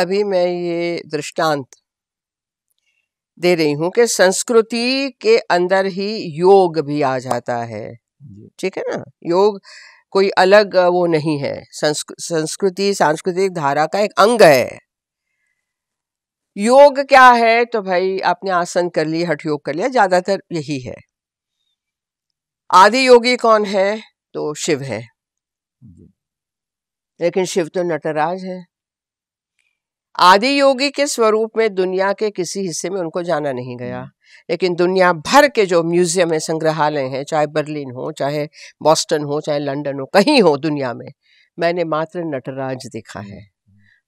अभी मैं ये दृष्टांत दे रही हूँ कि संस्कृति के अंदर ही योग भी आ जाता है ठीक है ना योग कोई अलग वो नहीं है संस्कृति सांस्कृतिक धारा का एक अंग है योग क्या है तो भाई आपने आसन कर लिए हठ योग कर लिया ज्यादातर यही है आदि योगी कौन है तो शिव है लेकिन शिव तो नटराज है आदि योगी के स्वरूप में दुनिया के किसी हिस्से में उनको जाना नहीं गया हम्म। लेकिन दुनिया भर के जो म्यूजियम है संग्रहालय हैं चाहे बर्लिन हो चाहे बॉस्टन हो चाहे लंदन हो कहीं हो दुनिया में मैंने मात्र नटराज देखा है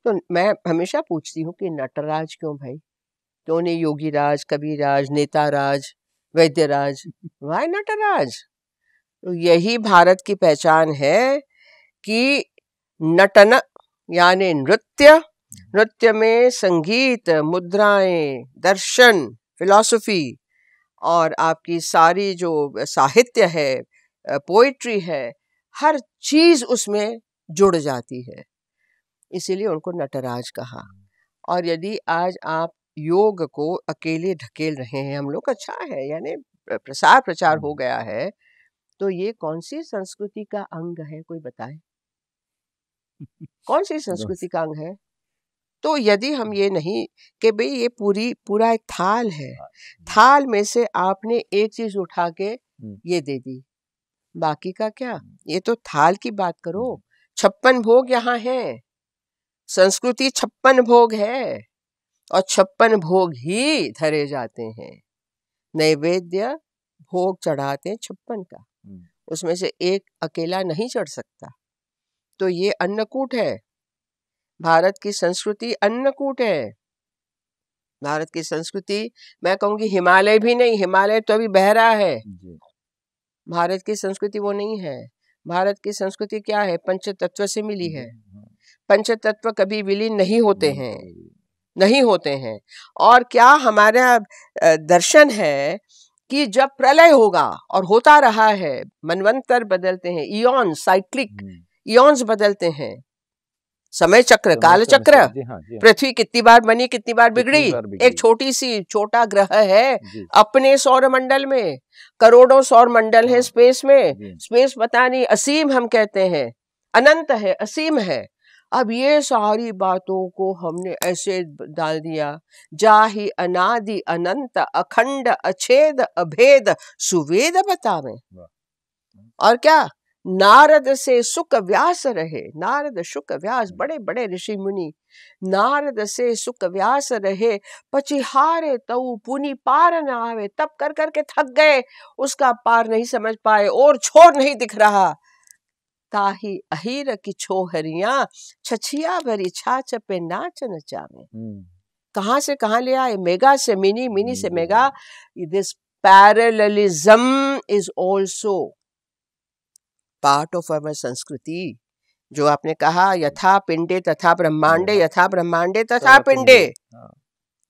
तो मैं हमेशा पूछती हूँ कि नटराज क्यों भाई क्यों तो उन्हें नेता कबीराज वैद्य वैद्यराज वाई नटराज तो यही भारत की पहचान है कि नटन यानी नृत्य नृत्य में संगीत मुद्राएं दर्शन फिलॉसफी और आपकी सारी जो साहित्य है पोइट्री है हर चीज़ उसमें जुड़ जाती है इसीलिए उनको नटराज कहा और यदि आज आप योग को अकेले ढकेल रहे हैं हम लोग अच्छा है यानी प्रसार प्रचार हो गया है तो ये कौन सी संस्कृति का अंग है कोई बताए कौन सी संस्कृति का अंग है तो यदि हम ये नहीं कि भाई ये पूरी पूरा एक थाल है हाँ, थाल में से आपने एक चीज उठा के ये दे दी बाकी का क्या ये तो थाल की बात करो छप्पन भोग यहाँ है संस्कृति छप्पन भोग है और छप्पन भोग ही धरे जाते हैं नैवेद्य भोग चढ़ाते हैं छप्पन का उसमें से एक अकेला नहीं चढ़ सकता तो ये अन्नकूट है भारत की संस्कृति अन्नकूट है भारत की संस्कृति मैं कहूंगी हिमालय भी नहीं हिमालय तो अभी बह रहा है भारत की संस्कृति वो नहीं है भारत की संस्कृति क्या है पंच तत्व से मिली है हाँ। पंच तत्व कभी विलीन नहीं होते हैं नहीं होते हैं और क्या हमारा दर्शन है कि जब प्रलय होगा और होता रहा है मनवंतर बदलते हैं इॉन साइक्लिक हम्म। इॉन्स बदलते हैं समय चक्र काल चक्र हाँ, हाँ। पृथ्वी कितनी बार बनी कितनी बार बिगड़ी एक छोटी सी छोटा ग्रह है अपने सौर मंडल में करोड़ों सौर मंडल है हाँ। स्पेस में स्पेस पता नहीं असीम हम कहते हैं अनंत है असीम है अब ये सारी बातों को हमने ऐसे डाल दिया जा ही अनादि अनंत अखंड अछेद अभेद सुवेद बतावे और क्या नारद से सुख व्यास रहे नारद सुक व्यास बड़े बड़े ऋषि मुनि नारद से सुख व्यास रहे हारे तऊ पुनि पार न आवे तब कर करके थक गए उसका पार नहीं समझ पाए और छोर नहीं दिख रहा ताही अहिर की छोहरिया छछिया भरी छा पे नाच नचावे कहा से कहा ले आए मेगा से मिनी मिनी से mega this parallelism is also part of our sanskriti जो आपने कहा यथा पिंडे तथा ब्रह्मांडे यथा ब्रह्मांडे तथा पिंडे हाँ।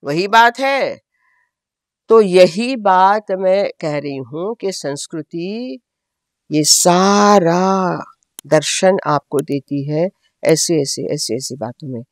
वही बात है तो यही बात मैं कह रही हूं कि संस्कृति ये सारा दर्शन आपको देती है ऐसे ऐसे ऐसे ऐसी बातों में